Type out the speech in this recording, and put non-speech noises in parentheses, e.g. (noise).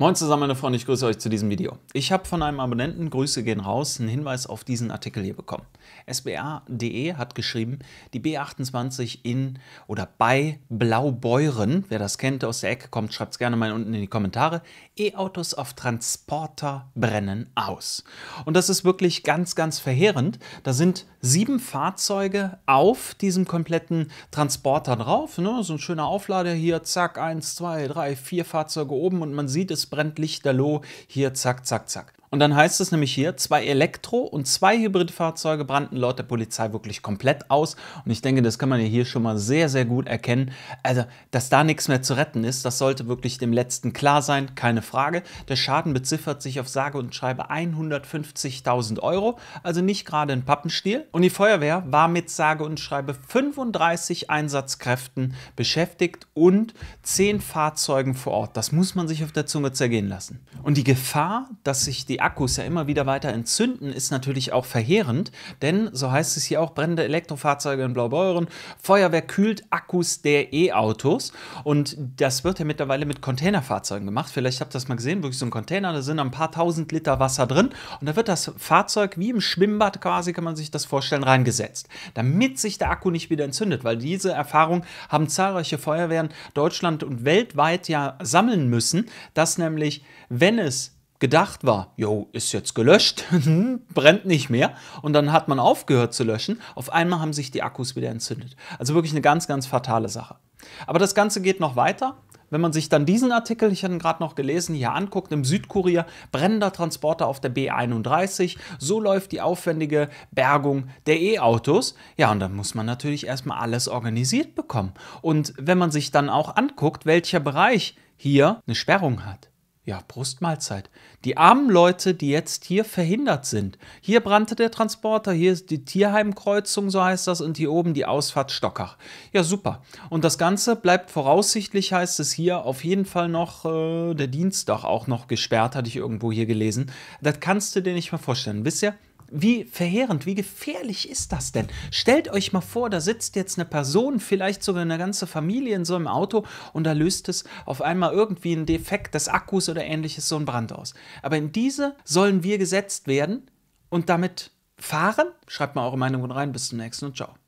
Moin zusammen, meine Freunde, ich grüße euch zu diesem Video. Ich habe von einem Abonnenten, Grüße gehen raus, einen Hinweis auf diesen Artikel hier bekommen. SBA.de hat geschrieben, die B28 in oder bei Blaubeuren, wer das kennt, aus der Ecke kommt, schreibt es gerne mal unten in die Kommentare, E-Autos auf Transporter brennen aus. Und das ist wirklich ganz, ganz verheerend. Da sind sieben Fahrzeuge auf diesem kompletten Transporter drauf. Ne? So ein schöner Auflader hier, zack, eins, zwei, drei, vier Fahrzeuge oben und man sieht es brennt lichterloh, hier zack, zack, zack. Und dann heißt es nämlich hier, zwei Elektro- und zwei Hybridfahrzeuge brannten laut der Polizei wirklich komplett aus. Und ich denke, das kann man ja hier schon mal sehr, sehr gut erkennen. Also, dass da nichts mehr zu retten ist, das sollte wirklich dem Letzten klar sein, keine Frage. Der Schaden beziffert sich auf sage und schreibe 150.000 Euro, also nicht gerade ein Pappenstiel. Und die Feuerwehr war mit sage und schreibe 35 Einsatzkräften beschäftigt und 10 Fahrzeugen vor Ort. Das muss man sich auf der Zunge zergehen lassen. Und die Gefahr, dass sich die die Akkus ja immer wieder weiter entzünden, ist natürlich auch verheerend, denn so heißt es hier auch, brennende Elektrofahrzeuge in Blaubeuren, Feuerwehr kühlt Akkus der E-Autos und das wird ja mittlerweile mit Containerfahrzeugen gemacht. Vielleicht habt ihr das mal gesehen, wirklich so ein Container, da sind ein paar tausend Liter Wasser drin und da wird das Fahrzeug wie im Schwimmbad quasi, kann man sich das vorstellen, reingesetzt, damit sich der Akku nicht wieder entzündet, weil diese Erfahrung haben zahlreiche Feuerwehren Deutschland und weltweit ja sammeln müssen, dass nämlich, wenn es gedacht war, jo, ist jetzt gelöscht, (laughs) hm, brennt nicht mehr und dann hat man aufgehört zu löschen, auf einmal haben sich die Akkus wieder entzündet. Also wirklich eine ganz, ganz fatale Sache. Aber das Ganze geht noch weiter. Wenn man sich dann diesen Artikel, ich hatte ihn gerade noch gelesen, hier anguckt, im Südkurier, brennender Transporter auf der B31, so läuft die aufwendige Bergung der E-Autos. Ja, und dann muss man natürlich erstmal alles organisiert bekommen. Und wenn man sich dann auch anguckt, welcher Bereich hier eine Sperrung hat, ja, Brustmahlzeit. Die armen Leute, die jetzt hier verhindert sind. Hier brannte der Transporter, hier ist die Tierheimkreuzung, so heißt das, und hier oben die Ausfahrt Stockach. Ja, super. Und das Ganze bleibt voraussichtlich, heißt es hier, auf jeden Fall noch äh, der Dienstag auch noch gesperrt, hatte ich irgendwo hier gelesen. Das kannst du dir nicht mehr vorstellen. Wisst Bisher wie verheerend, wie gefährlich ist das denn? Stellt euch mal vor, da sitzt jetzt eine Person, vielleicht sogar eine ganze Familie in so einem Auto und da löst es auf einmal irgendwie ein Defekt des Akkus oder ähnliches so einen Brand aus. Aber in diese sollen wir gesetzt werden und damit fahren? Schreibt mal eure Meinungen rein. Bis zum nächsten und ciao.